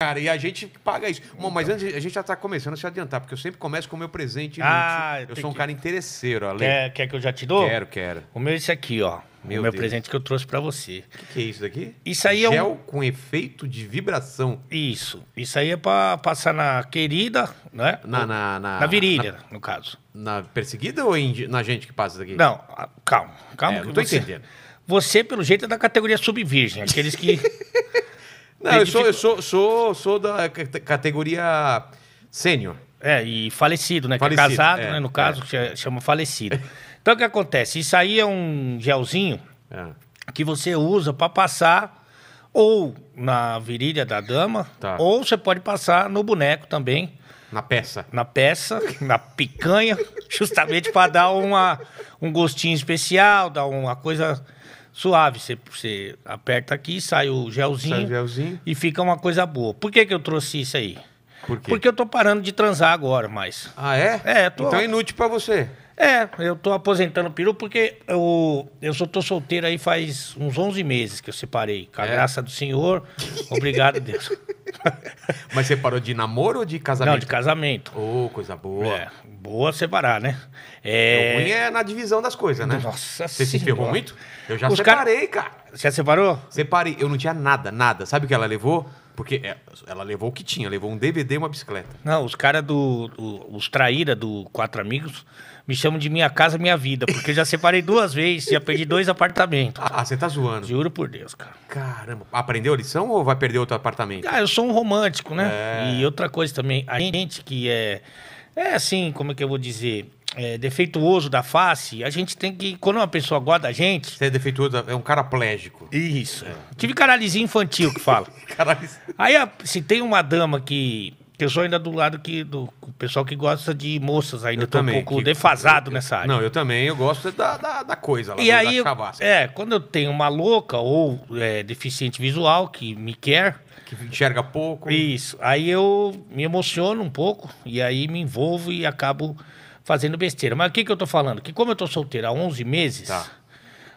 Cara, e a gente paga isso. Bom, mas antes, a gente já está começando a se adiantar, porque eu sempre começo com o meu presente Ah, eu sou um que... cara interesseiro, Ale. Quer, quer que eu já te dou? Quero, quero. O meu é esse aqui, ó. Meu o meu Deus. presente que eu trouxe para você. O que, que, é isso daqui? Isso aí Gel é um... com efeito de vibração. Isso. Isso aí é para passar na querida, né? Na, na, na, na virilha, na, no caso. Na perseguida ou em, na gente que passa daqui? Não, calma. Calma é, que eu tô você... entendendo. Você, pelo jeito, é da categoria subvirgem. Aqueles que... Não, eu sou, eu sou, sou, sou da categoria sênior. É, e falecido, né? Falecido, que é casado, é, né? No caso, é. chama falecido. Então, o que acontece? Isso aí é um gelzinho é. que você usa para passar ou na virilha da dama, tá. ou você pode passar no boneco também. Na peça. Na peça, na picanha, justamente para dar uma, um gostinho especial, dar uma coisa suave. Você, você aperta aqui, sai o gelzinho, sai gelzinho e fica uma coisa boa. Por que, que eu trouxe isso aí? Por quê? Porque eu tô parando de transar agora, mais. Ah, é? É, tô... Então é inútil para você. É, eu tô aposentando o peru porque eu, eu só tô solteiro aí faz uns 11 meses que eu separei. Com a é. graça do Senhor. Obrigado, Deus. Mas você parou de namoro ou de casamento? Não, de casamento. Ô, oh, coisa boa. É, boa separar, né? É, é... O ruim é na divisão das coisas, né? Nossa Você se ferrou muito? Eu já Os separei, cara. cara. Já separou? Separei. Eu não tinha nada, nada. Sabe o que ela levou? Porque é, ela levou o que tinha, levou um DVD e uma bicicleta. Não, os caras do. os traíra do Quatro Amigos me chamam de Minha Casa Minha Vida, porque eu já separei duas vezes, já perdi dois apartamentos. Ah, você tá zoando. Juro por Deus, cara. Caramba. Aprendeu a lição ou vai perder outro apartamento? Ah, eu sou um romântico, né? É... E outra coisa também, a gente que é. É assim, como é que eu vou dizer? é, defeituoso da face, a gente tem que. Quando uma pessoa gosta da gente. Você é defeituoso, é um caraplégico. Isso. É. Tive caralizinho infantil que fala. Aí, se tem uma dama que. Eu sou ainda do lado que do pessoal que gosta de moças ainda, eu tô também, um pouco que, defasado eu, nessa área. Não, eu também, eu gosto da, da, da coisa lá, e aí, É, quando eu tenho uma louca ou é, deficiente visual que me quer... Que enxerga pouco. Isso, aí eu me emociono um pouco e aí me envolvo e acabo fazendo besteira. Mas o que, que eu tô falando? Que como eu tô solteiro há 11 meses, tá.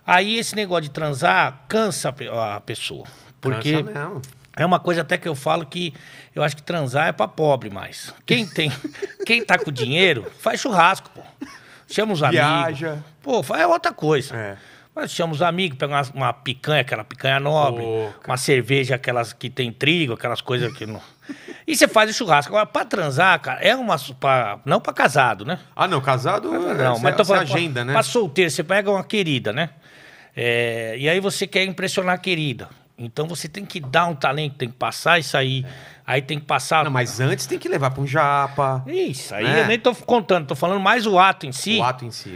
aí esse negócio de transar cansa a pessoa. Porque cansa mesmo. É uma coisa até que eu falo que eu acho que transar é para pobre mais. Quem tem, quem tá com dinheiro, faz churrasco, pô. Chama os amigos. Viaja. Pô, é outra coisa. É mas chamamos amigos, pegamos uma, uma, picanha, aquela picanha nobre, uma cerveja, aquelas que tem trigo, aquelas coisas que não. E você faz o churrasco. Agora, pra transar, cara, é uma. Pra, não pra casado, né? Ah, não, casado é, não, mas tô falando, agenda, pra, né? Pra solteiro, você pega uma querida, né? É, e aí você quer impressionar a querida. Então você tem que dar um talento, tem que passar isso aí. Aí tem que passar. Não, mas antes tem que levar para um japa. Isso, aí né? eu nem tô contando, tô falando mais o ato em si. O ato em si.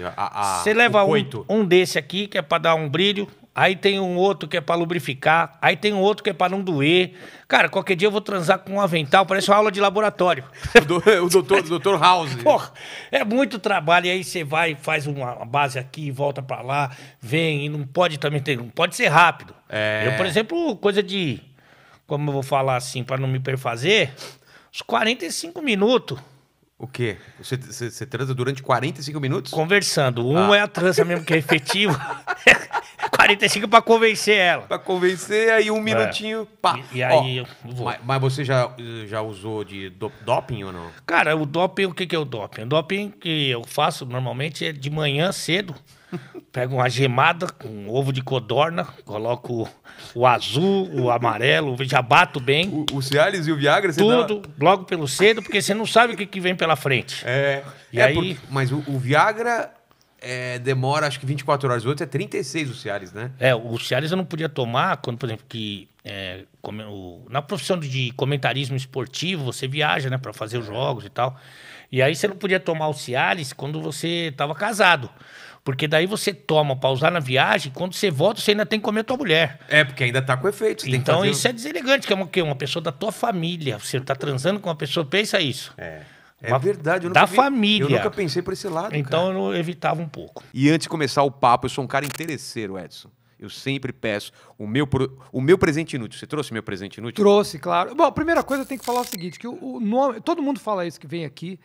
você leva um, um desse aqui, que é para dar um brilho, Aí tem um outro que é para lubrificar. Aí tem um outro que é para não doer. Cara, qualquer dia eu vou transar com um avental. Parece uma aula de laboratório. o, do, o doutor, o doutor House. Porra, é muito trabalho. E aí você vai, faz uma base aqui, volta para lá, vem. E não pode também ter... Não pode ser rápido. É... Eu, por exemplo, coisa de... Como eu vou falar assim, para não me perfazer... Uns 45 minutos... O quê? Você, você, você transa durante 45 minutos? Conversando. Um ah. é a trança mesmo que é efetiva. 45 pra convencer ela. Pra convencer, aí um é. minutinho, pá. E, e aí eu vou. Mas, mas, você já, já usou de do, doping ou não? Cara, o doping, o que, que é o doping? O doping que eu faço normalmente é de manhã cedo. Pego uma gemada com um ovo de codorna, coloco o azul, o amarelo, já bato bem. O, o Cialis e o Viagra, você Tudo, dá... logo pelo cedo, porque você não sabe o que, que vem pela frente. É. E é aí... mas o, o Viagra é, demora acho que 24 horas. O outro é 36 o Cialis, né? É, o Cialis eu não podia tomar quando, por exemplo, que é, o, na profissão de comentarismo esportivo, você viaja, né, para fazer os é. jogos e tal. E aí você não podia tomar o Cialis quando você estava casado. Porque daí você toma pra usar na viagem, quando você volta, você ainda tem que comer a tua mulher. É, porque ainda tá com efeito. então fazer... isso é deselegante, que é uma, que uma pessoa da tua família. Você tá transando com uma pessoa, pensa isso. É. É uma verdade. da vi, família. Eu nunca pensei por esse lado. Então cara. eu evitava um pouco. E antes de começar o papo, eu sou um cara interesseiro, Edson. Eu sempre peço o meu, o meu presente inútil. Você trouxe meu presente inútil? Trouxe, claro. Bom, a primeira coisa eu tenho que falar o seguinte: que o, o nome. Todo mundo fala isso que vem aqui.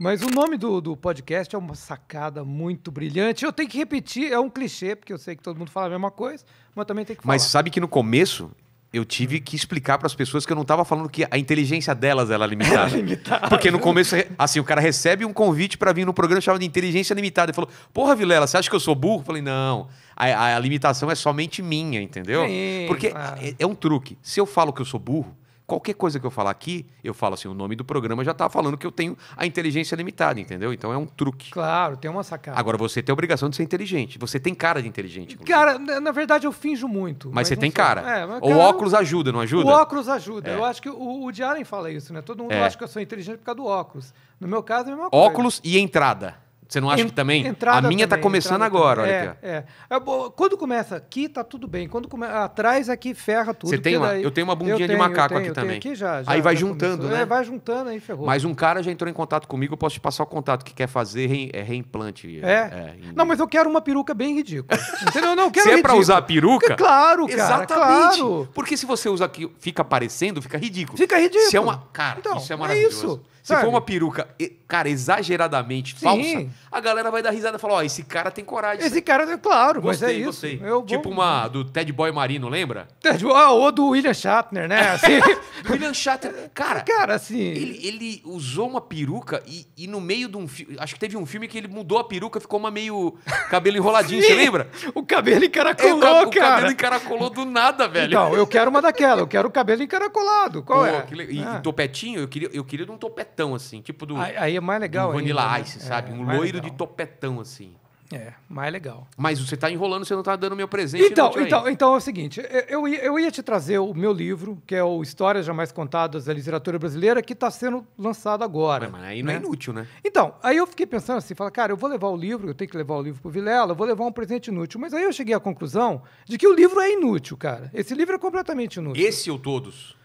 Mas o nome do, do podcast é uma sacada muito brilhante. Eu tenho que repetir, é um clichê, porque eu sei que todo mundo fala a mesma coisa, mas também tem que falar. Mas sabe que no começo eu tive que explicar para as pessoas que eu não estava falando que a inteligência delas era limitada. Era limitada. Porque no começo, assim, o cara recebe um convite para vir no programa chamado de inteligência limitada. Ele falou: Porra, Vilela, você acha que eu sou burro? Eu falei: Não, a, a limitação é somente minha, entendeu? Sim, Porque claro. é, é um truque. Se eu falo que eu sou burro, Qualquer coisa que eu falar aqui, eu falo assim, o nome do programa já está falando que eu tenho a inteligência limitada, entendeu? Então é um truque. Claro, tem uma sacada. Agora você tem a obrigação de ser inteligente. Você tem cara de inteligente. Inclusive. Cara, na verdade eu finjo muito. Mas, mas você tem sei. cara. É, mas, cara, o óculos ajuda, não ajuda? O óculos ajuda. É. Eu acho que o, o Diário fala isso, né? Todo mundo é. acha que eu sou inteligente por causa do óculos. No meu caso é a mesma óculos coisa. Óculos e entrada. Você não acha que também? A minha tá começando agora, olha é, aqui. É. É, quando começa aqui, tá tudo bem. Quando come... Atrás aqui é ferra tudo. Você tem uma, daí... Eu tenho uma bundinha tenho, de macaco tenho, aqui também. Aqui já, já, aí vai juntando, começou. né? É, vai juntando, aí ferrou. Mas um cara já entrou em contato comigo, eu posso te passar o contato que quer fazer re, é, reimplante. É. Em... Não, mas eu quero uma peruca bem ridícula. Entendeu? Não, eu quero. Se é para usar peruca? claro, cara. Exatamente. Claro. Porque se você usa aqui, fica aparecendo, fica ridículo. Fica ridículo. Se é uma. Cara, então, isso é maravilhoso. É isso. Se for uma peruca, cara, exageradamente Sim. falsa, a galera vai dar risada e falar: ó, oh, esse cara tem coragem. Esse né? cara, é claro, gostei, mas é gostei. isso. Eu tipo vou... uma do Ted Boy Marino, lembra? Ted Boy, ah, ou do William Shatner, né? Assim. do William Shatner. Cara, cara assim... Ele, ele, usou uma peruca e, e no meio de um filme. Acho que teve um filme que ele mudou a peruca, ficou uma meio cabelo enroladinho, você lembra? O cabelo encaracolou, é, o, cara. O cabelo encaracolou do nada, velho. Não, eu quero uma daquela, eu quero o cabelo encaracolado. Qual Pô, é? Que le... E, ah. topetinho, eu queria, eu queria de um topetão topetão, assim, tipo do. Aí, aí é mais legal. Do Vanilla ainda, né? Ice, né? sabe? É, um loiro legal. de topetão, assim. É, mais legal. Mas você está enrolando, você não está dando meu presente. Então, então, então é o seguinte: eu, eu ia te trazer o meu livro, que é o Histórias Jamais Contadas da Literatura Brasileira, que está sendo lançado agora. Mas, mas aí não é né? é inútil, né? Então, aí eu fiquei pensando assim: fala cara, eu vou levar o livro, eu tenho que levar o livro pro Vilela, eu vou levar um presente inútil. Mas aí eu cheguei à conclusão de que o livro é inútil, cara. Esse livro é completamente inútil. Esse ou todos?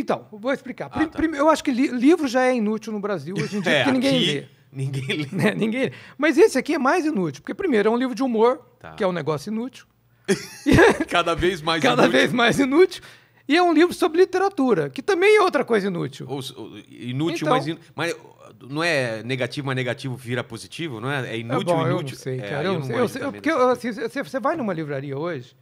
Então, vou explicar. Ah, tá. Eu acho que li livro já é inútil no Brasil hoje em dia, é, porque ninguém aqui... lê. Ninguém lê. Né? Ninguém lê. Mas esse aqui é mais inútil, porque primeiro é um livro de humor, tá. que é um negócio inútil. Cada vez mais Cada inútil. vez mais inútil. E é um livro sobre literatura, que também é outra coisa inútil. Ou, inútil, então, mas, in... mas não é negativo, mas negativo vira positivo, não é? É, é inútil, é bom, inútil. Eu não sei, é, cara. É, eu, eu, não sei. Eu, eu, porque, assim, você vai numa livraria hoje,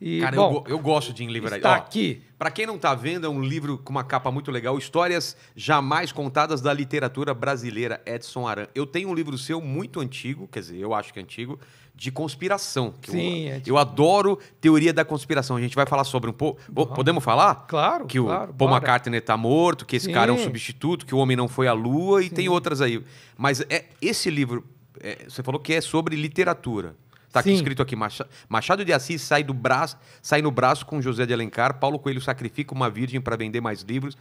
e, Cara, bom, eu, eu, gosto de ir livraria. Está Ó, aqui. Para quem não está vendo, é um livro com uma capa muito legal, Histórias Jamais Contadas da Literatura Brasileira, Edson Aran. Eu tenho um livro seu muito antigo, quer dizer, eu acho que é antigo, de conspiração. Sim, eu, é tipo... eu adoro teoria da conspiração. A gente vai falar sobre um pouco. Uhum. Podemos falar? Claro. Que o Paul bora. McCartney tá morto, que esse Sim. cara é um substituto, que o homem não foi à lua e Sim. tem outras aí. Mas é esse livro, é, você falou que é sobre literatura. Tá aqui escrito aqui, Machado de Assis sai do braço, sai no braço com José de Alencar, Paulo Coelho sacrifica uma virgem para vender mais livros,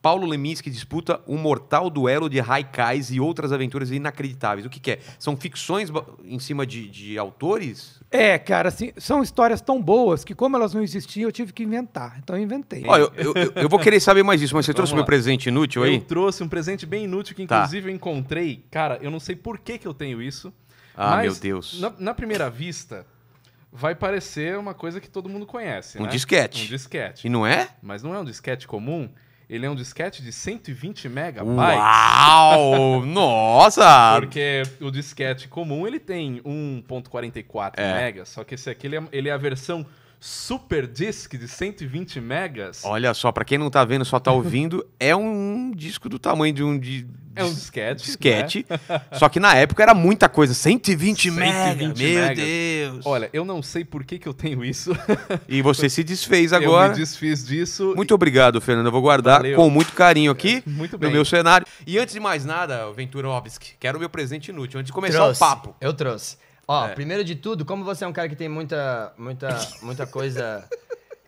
Paulo Leminski disputa um mortal duelo de haikais e outras aventuras inacreditáveis. O que, que é? São ficções em cima de, de autores? É, cara, assim, são histórias tão boas que como elas não existiam, eu tive que inventar. Então eu inventei. eu, eu, eu, vou querer saber mais disso, mas você trouxe meu presente inútil aí? Eu trouxe um presente bem inútil que tá. inclusive tá. eu encontrei. Cara, eu não sei por que, que eu tenho isso. Ah, Mas, meu Deus. Na, na, primeira vista, vai parecer uma coisa que todo mundo conhece. Um né? disquete. Um disquete. E não é? Mas não é um disquete comum. Ele é um disquete de 120 megabytes. Uau! nossa! Porque o disquete comum ele tem 1.44 é. megas, só que esse aqui ele é, ele é a versão super disc de 120 megas. Olha só, para quem não tá vendo, só tá ouvindo, é um disco do tamanho de um de, é um disquete. disquete né? Só que na época era muita coisa, 120, 120 megas. Meu Deus. Olha, eu não sei por que, que eu tenho isso. E você se desfez agora. Eu me desfiz disso. Muito e... obrigado, Fernando. Eu vou guardar Valeu. com muito carinho aqui muito bem. no meu cenário. E antes de mais nada, Ventura Obsk, quero o meu presente inútil. Antes de começar trouxe. o papo. Eu trouxe. Ó, é. primeiro de tudo, como você é um cara que tem muita, muita, muita coisa.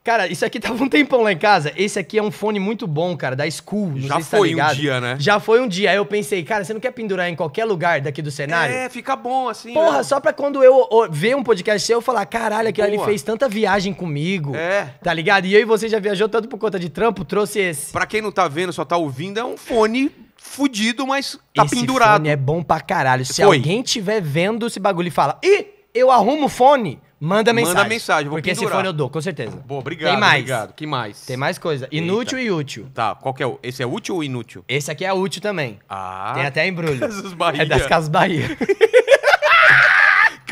Cara, isso aqui tava um tempão lá em casa. Esse aqui é um fone muito bom, cara, da School. Já tá foi tá um dia, né? Já foi um dia. Aí eu pensei, cara, você não quer pendurar em qualquer lugar daqui do cenário? É, fica bom assim. Porra, né? só pra quando eu ver um podcast seu, eu falar, caralho, aquele ali fez tanta viagem comigo. É. Tá ligado? E eu e você já viajou tanto por conta de trampo, trouxe esse. Pra quem não tá vendo, só tá ouvindo, é um fone fudido, mas tá esse pendurado. Fone é bom pra caralho. Se Foi. alguém tiver vendo esse bagulho e fala, ih, eu arrumo o fone, manda mensagem. Manda mensagem, vou Porque pendurar. esse fone eu dou, com certeza. Boa, obrigado. Tem mais. Obrigado. Que mais? Tem mais coisa. Inútil Eita. e útil. Tá, qual que é? o? Esse é útil ou inútil? Esse aqui é útil também. Ah. Tem até embrulho. Casas Bahia. É das Casas Bahia.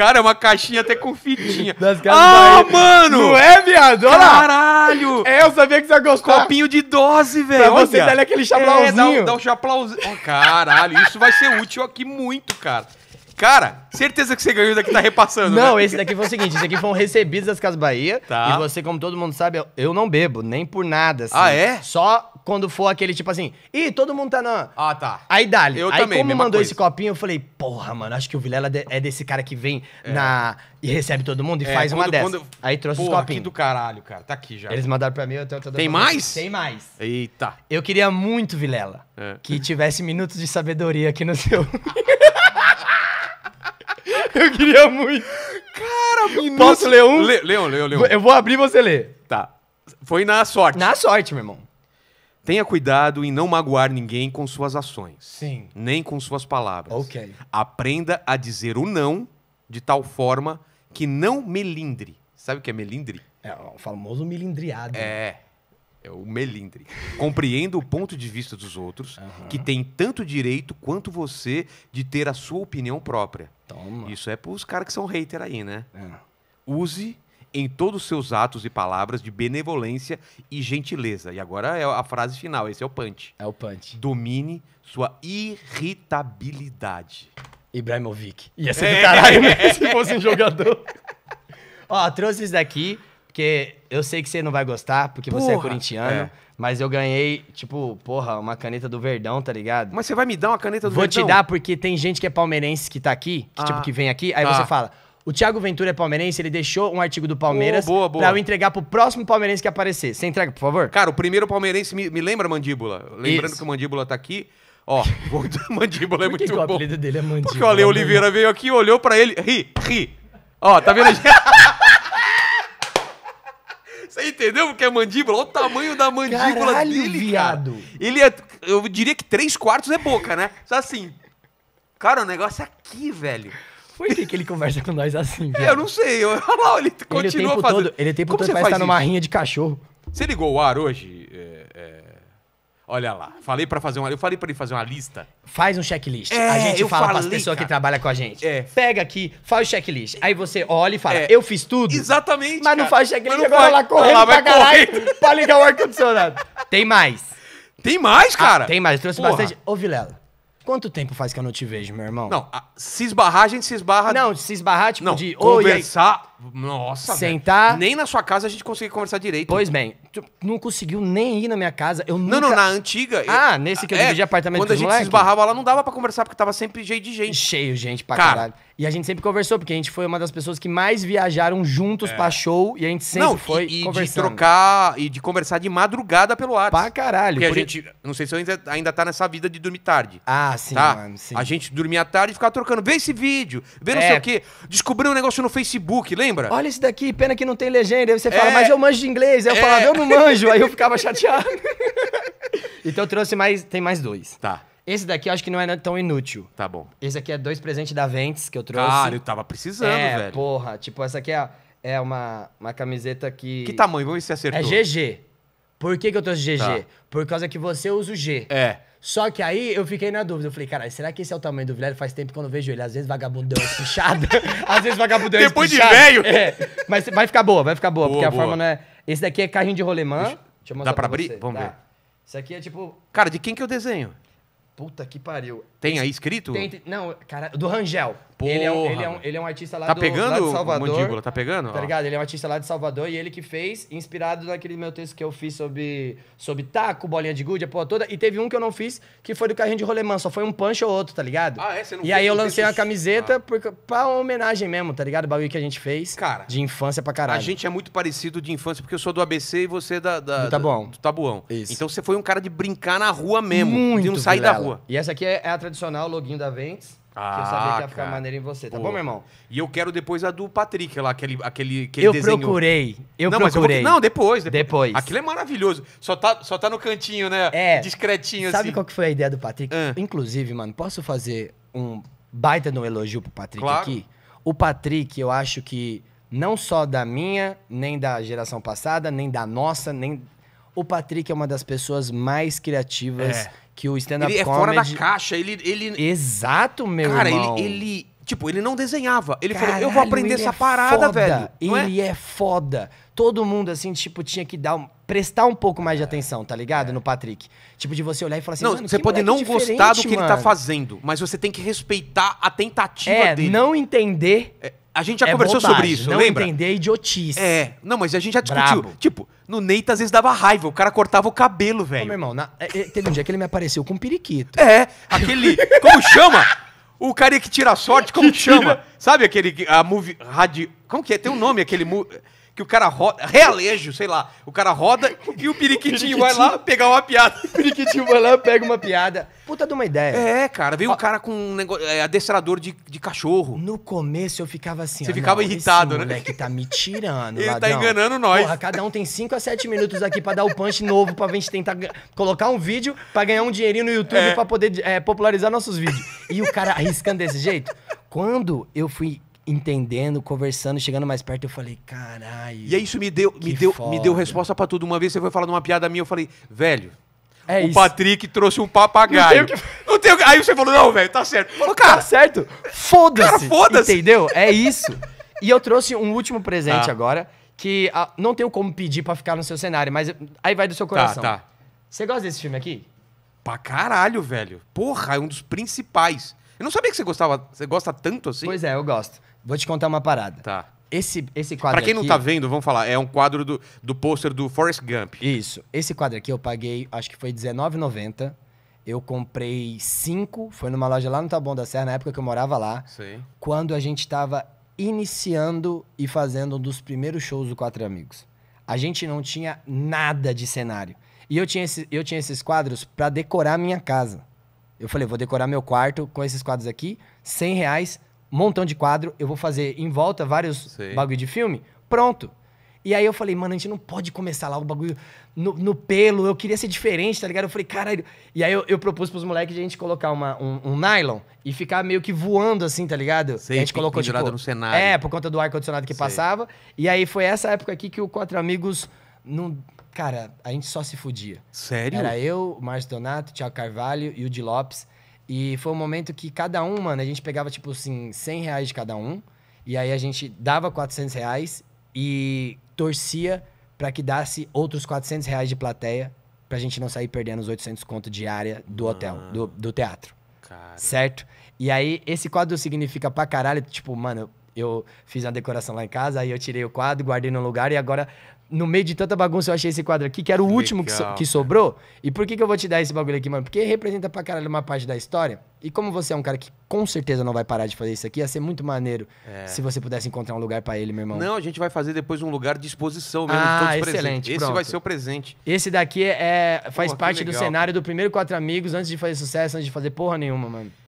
Cara, é uma caixinha até com fitinha. Das ah, da mano! Não é, viado? Olha Caralho! É, eu sabia que você ia gostar. Copinho de dose, velho. Pra você dar aquele chaplauzinho. É, dá, dá um chaplauzinho. Oh, caralho, isso vai ser útil aqui muito, cara. Cara, certeza que você ganhou daqui tá repassando. Não, né? esse daqui foi o seguinte: esse aqui foram recebidos das Casas Bahia. Tá. E você, como todo mundo sabe, eu, não bebo, nem por nada. Assim. Ah, é? Só quando for aquele tipo assim, ih, todo mundo tá na. Ah, tá. Aí dá Eu Aí, também. Como mandou coisa. esse copinho, eu falei, porra, mano, acho que o Vilela é desse cara que vem é. na. E recebe todo mundo e é, faz quando, uma dessas. Quando... Aí trouxe porra, os copinhos. do caralho, cara. Tá aqui já. Eles mandaram pra mim, eu tô, Tem mais? Tem mais. Eita. Eu queria muito, Vilela, é. que tivesse minutos de sabedoria aqui no seu. Eu queria muito. Cara, minuto. Posso ler um? Le, leão, leão, leão. Eu vou abrir e você lê. Tá. Foi na sorte. Na sorte, meu irmão. Tenha cuidado em não magoar ninguém com suas ações. Sim. Nem com suas palavras. Ok. Aprenda a dizer o não de tal forma que não melindre. Sabe o que é melindre? É o famoso melindriado. É. É o melindre. Compreenda o ponto de vista dos outros, uhum. que tem tanto direito quanto você de ter a sua opinião própria. Toma. Isso é para os caras que são hater aí, né? É. Use em todos os seus atos e palavras de benevolência e gentileza. E agora é a frase final, esse é o punch. É o punch. Domine sua irritabilidade. Ibrahimovic. Ia ser do caralho, né? É. Se fosse um jogador. Ó, trouxe isso daqui. Porque eu sei que você não vai gostar, porque porra, você é corintiano. É. Mas eu ganhei, tipo, porra, uma caneta do Verdão, tá ligado? Mas você vai me dar uma caneta do Vou Verdão? Vou te dar porque tem gente que é palmeirense que tá aqui, que tipo, ah, tipo, que vem aqui. Aí tá. você fala, o Thiago Ventura é palmeirense, ele deixou um artigo do Palmeiras oh, boa, boa. pra eu entregar pro próximo palmeirense que aparecer. Você entrega, por favor? Cara, o primeiro palmeirense me, me lembra Mandíbula. Lembrando Isso. que o Mandíbula tá aqui. Ó, o Mandíbula é muito que bom. o apelido dele é Mandíbula? Porque o Ale é Oliveira veio aqui, olhou pra ele, ri, ri. Ó, tá vendo? entendeu o que é mandíbula? Olha o tamanho da mandíbula Caralho, dele, viado. Cara. Ele é, eu diria que três quartos é boca, né? Só assim. Cara, o negócio é aqui, velho. Por que, que ele conversa com nós assim, velho? É, eu não sei. Eu, olha lá, ele continua ele fazendo. Todo, ele tem por todo parece estar tá numa rinha de cachorro. Você ligou o ar hoje? É... Olha lá, falei para fazer uma, eu falei para ele fazer uma lista. Faz um checklist. É, a gente fala para as pessoas que trabalham com a gente. É. Pega aqui, faz o checklist. Aí você olha e fala, é. eu fiz tudo. Exatamente. Mas cara. não faz checklist, não agora vai lá correndo para pra caralho pra ligar o ar condicionado. tem mais. Tem mais, ah, cara? Ah, tem mais, eu trouxe Porra. bastante. Ô, Vilela. Quanto tempo faz que eu não te vejo, meu irmão? Não, a, se esbarrar, a gente se esbarra. Não, se esbarrar, tipo, não, de. Conversar. Nossa, Sentar. Velho. Nem na sua casa a gente conseguiu conversar direito. Pois bem, Tipo, não conseguiu nem ir na minha casa. Eu nunca... Não, não, na antiga. Ah, nesse que eu é, dividi de apartamento Quando a gente moleque. se esbarrava lá, não dava para conversar, porque tava sempre cheio de gente. Cheio gente pra Cara. caralho. E a gente sempre conversou, porque a gente foi uma das pessoas que mais viajaram juntos é. pra show e a gente sempre não, foi e, e de trocar e de conversar de madrugada pelo WhatsApp. Pra caralho. Porque por... a gente, não sei se eu ainda, ainda tá nessa vida de dormir tarde. Ah, sim, tá? mano, sim. A gente dormia tarde e ficava trocando. Vê esse vídeo, vê não é. sei o quê. descobriu um negócio no Facebook, lembra? Olha esse daqui, pena que não tem legenda. Aí você fala, é. mas eu manjo de inglês. Aí eu falava, ah, eu não não manjo. Aí eu ficava chateado. então eu trouxe mais. Tem mais dois. Tá. Esse daqui eu acho que não é tão inútil. Tá bom. Esse aqui é dois presentes da Ventes que eu trouxe. Cara, eu tava precisando, é, velho. Porra, tipo, essa aqui é, é uma, uma camiseta que. Que tamanho? Vamos ver se acertou. É GG. Por que, que eu trouxe GG? Tá. Por causa que você usa o G. É. Só que aí eu fiquei na dúvida. Eu falei, cara, será que esse é o tamanho do Vilela? Faz tempo que eu não vejo ele. Às vezes vagabundão é espichado. às vezes vagabundão é Depois espichado. Depois de velho. É. Mas vai ficar boa, vai ficar boa, boa porque boa. a forma não é. Esse daqui é carrinho de rolemã. Deixa, Deixa eu mostrar Dá pra, pra abrir? Você. Vamos ver. Isso aqui é tipo. Cara, de quem que eu desenho? Puta que pariu. Tem aí escrito? Tem, tem- não, cara, do Rangel. Ele é, um, Porra, ele, é um, ele é um artista lá, Tá do, lá pegando, de Salvador. mandíbula? Tá pegando? Tá ligado? Ele é um artista lá de Salvador e ele que fez, inspirado naquele meu texto que eu fiz sobre, sobre taco, bolinha de gude, a porra toda. E teve um que eu não fiz, que foi do carrinho de rolemã. Só foi um punch ou outro, tá ligado? Ah, é? Você não e fez aí eu lancei uma camiseta ah. por, pra homenagem mesmo, tá ligado? O bagulho que a gente fez. Cara, De infância pra caralho. A gente é muito parecido de infância, porque eu sou do ABC e você é da, da- Do Taboão. da- do Tabuão. Isso. Então você foi um cara de brincar na rua mesmo, de não sair da rua rua. E essa aqui é, é a tradicional loginho da Ventes. Ah, que eu sabia que ia ficar ah, cara. maneiro em você, tá Pô. bom, meu irmão? E eu quero depois a do Patrick lá, aquele, aquele que Eu ele desenhou. procurei, eu não, mas eu vou- procurei. não, depois, depois. Depois. Aquilo é maravilhoso. Só tá, só tá no cantinho, né? É. Discretinho, Sabe assim. qual que foi a ideia do Patrick? Ah. Inclusive, mano, posso fazer um baita no elogio pro Patrick Claro. aqui? O Patrick, eu acho que não só da minha, nem da geração passada, nem da nossa, nem. O Patrick é uma das pessoas mais criativas É que o stand-up comedy... Ele é comedy... fora da caixa, ele... ele... Exato, meu Cara, irmão. Cara, ele, ele... Tipo, ele não desenhava. Ele Caralho, falou, eu vou aprender essa é parada, foda. velho. É? ele é? é? foda. Todo mundo, assim, tipo, tinha que dar... Um, prestar um pouco mais de é. atenção, tá ligado? É. No Patrick. Tipo, de você olhar e falar assim, Não, você pode não gostar do que mano. ele tá fazendo, mas você tem que respeitar a tentativa é, dele. É, não entender a gente já é conversou bobagem, sobre isso, não lembra? entender é idiotice. É, não, mas a gente já discutiu. Tipo, no Neita às vezes dava raiva, o cara cortava o cabelo, velho. Ô, meu irmão, na- é, é, teve um dia que ele me apareceu com um periquito. É, aquele. Como chama? O cara que tira a sorte, como que chama? Sabe aquele. que- A movie. Radi... Como que é? Tem um nome aquele que o cara roda, realejo, sei lá, o cara roda e o periquitinho vai lá pegar uma piada. o periquitinho vai lá, pega uma piada. Puta de uma ideia. É, cara, veio um cara com um negócio, é, adestrador de, de cachorro. No começo eu ficava assim, Você ficava não, irritado, esse né? moleque tá me tirando, Ele tá ladrão. tá enganando nós. Porra, cada um tem 5 a 7 minutos aqui pra dar o punch novo, pra gente tentar colocar um vídeo, pra ganhar um dinheirinho no YouTube, é. pra poder é, popularizar nossos vídeos. E o cara arriscando desse jeito. Quando eu fui entendendo, conversando, chegando mais perto, eu falei, caralho. E aí isso me deu, me deu, me deu resposta para tudo. Uma vez você foi falar uma piada minha, eu falei, velho. É o isso. Patrick trouxe um papagaio. Não tenho que... Aí você falou, não, velho, tá certo. Falou, cara. Tá certo? Foda-se. Foda entendeu? É isso. E eu trouxe um último presente tá. agora, que ah, não tenho como pedir para ficar no seu cenário, mas aí vai do seu tá, coração. Tá, tá. Você gosta desse filme aqui? Pra caralho, velho. Porra, é um dos principais. Eu não sabia que você gostava, você gosta tanto assim. Pois é, eu gosto. Vou te contar uma parada. Tá. Esse, esse quadro Pra quem não tá vendo, vamos falar, é um quadro do, do pôster do Forrest Gump. Isso. Esse quadro aqui eu paguei, acho que foi R$19,90. Eu comprei cinco, foi numa loja lá no Taboão da Serra, na época que eu morava lá. Sim. Quando a gente tava iniciando e fazendo um dos primeiros shows do Quatro Amigos. A gente não tinha nada de cenário. E eu tinha, esse, eu tinha esses quadros para decorar minha casa. Eu falei, vou decorar meu quarto com esses quadros aqui, 100 reais, montão de quadro, eu vou fazer em volta vários bagulho de filme, pronto. E aí eu falei, mano, a gente não pode começar lá o bagulho no, no pelo, eu queria ser diferente, tá ligado? Eu falei, caralho. E aí eu, eu propus pros moleques de a gente colocar uma, um, um, nylon e ficar meio que voando assim, tá ligado? Sim, e a gente colocou tipo, no cenário. É, por conta do ar-condicionado que passava. E aí foi essa época aqui que o Quatro Amigos não. Cara, a gente só se fudia. Sério? Era eu, o Márcio Donato, o Thiago Carvalho e o Di Lopes. E foi um momento que cada um, mano, a gente pegava, tipo assim, 100 reais de cada um. E aí a gente dava 400 reais e torcia para que desse outros 400 reais de plateia pra gente não sair perdendo os 800 conto diária do hotel, do, do teatro. Cara. Certo? E aí, esse quadro significa pra caralho, tipo, mano, eu fiz uma decoração lá em casa, aí eu tirei o quadro, guardei no lugar e agora no meio de tanta bagunça, eu achei esse quadro aqui, que era o Legal. último que, so, que, sobrou. E por que, que eu vou te dar esse bagulho aqui, mano? Porque representa pra caralho uma parte da história. E como você é um cara que com certeza não vai parar de fazer isso aqui, ia ser muito maneiro é. se você pudesse encontrar um lugar para ele, meu irmão. Não, a gente vai fazer depois um lugar de exposição mesmo, ah, todos excelente, presentes. Esse vai ser o presente. Esse daqui é, é faz Pô, parte do cenário do primeiro Quatro Amigos, antes de fazer sucesso, antes de fazer porra nenhuma, mano.